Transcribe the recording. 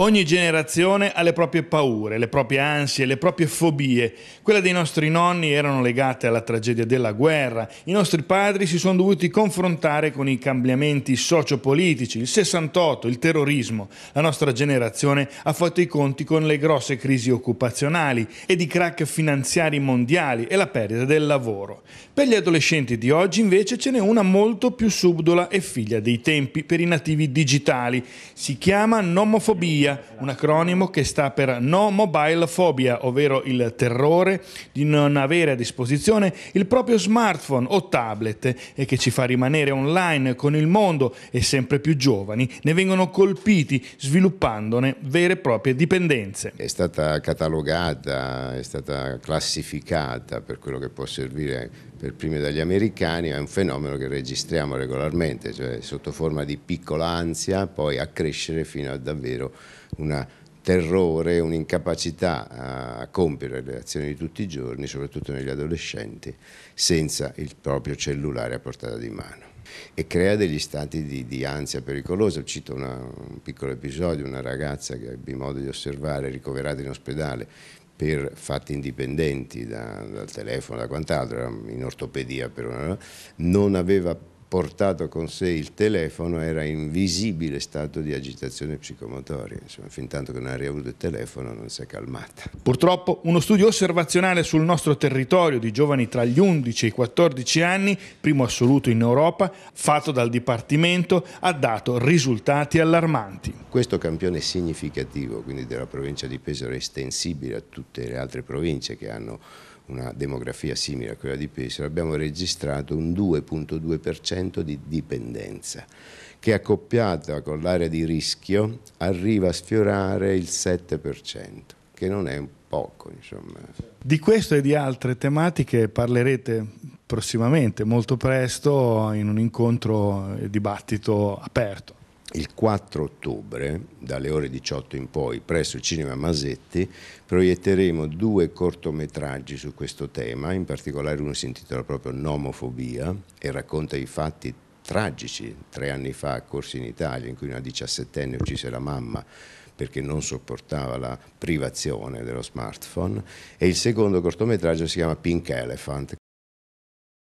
Ogni generazione ha le proprie paure, le proprie ansie, le proprie fobie. Quelle dei nostri nonni erano legate alla tragedia della guerra. I nostri padri si sono dovuti confrontare con i cambiamenti sociopolitici, il 68, il terrorismo. La nostra generazione ha fatto i conti con le grosse crisi occupazionali e di crack finanziari mondiali e la perdita del lavoro. Per gli adolescenti di oggi invece ce n'è una molto più subdola e figlia dei tempi per i nativi digitali. Si chiama nomofobia Phobia, un acronimo che sta per No Mobile Phobia, ovvero il terrore di non avere a disposizione il proprio smartphone o tablet e che ci fa rimanere online con il mondo e sempre più giovani ne vengono colpiti sviluppandone vere e proprie dipendenze. È stata catalogata, è stata classificata per quello che può servire per primo dagli americani, è un fenomeno che registriamo regolarmente, cioè sotto forma di piccola ansia, poi a crescere fino a davvero un terrore, un'incapacità a compiere le azioni di tutti i giorni, soprattutto negli adolescenti, senza il proprio cellulare a portata di mano e crea degli stati di, di ansia pericolosa. Cito una, un piccolo episodio, una ragazza che ebbi modo di osservare ricoverata in ospedale per fatti indipendenti da, dal telefono, da quant'altro, era in ortopedia, per una, non aveva portato con sé il telefono era in visibile stato di agitazione psicomotoria, insomma, fin tanto che non ha riavuto il telefono non si è calmata. Purtroppo uno studio osservazionale sul nostro territorio di giovani tra gli 11 e i 14 anni, primo assoluto in Europa, fatto dal Dipartimento, ha dato risultati allarmanti. Questo campione significativo, quindi della provincia di Pesaro, è estensibile a tutte le altre province che hanno una demografia simile a quella di Pesaro, abbiamo registrato un 2.2% di dipendenza che accoppiata con l'area di rischio arriva a sfiorare il 7%, che non è poco. Insomma. Di questo e di altre tematiche parlerete prossimamente, molto presto, in un incontro e dibattito aperto il 4 ottobre, dalle ore 18 in poi, presso il Cinema Masetti, proietteremo due cortometraggi su questo tema, in particolare uno si intitola proprio Nomofobia e racconta i fatti tragici tre anni fa accorsi in Italia, in cui una diciassettenne uccise la mamma perché non sopportava la privazione dello smartphone e il secondo cortometraggio si chiama Pink Elephant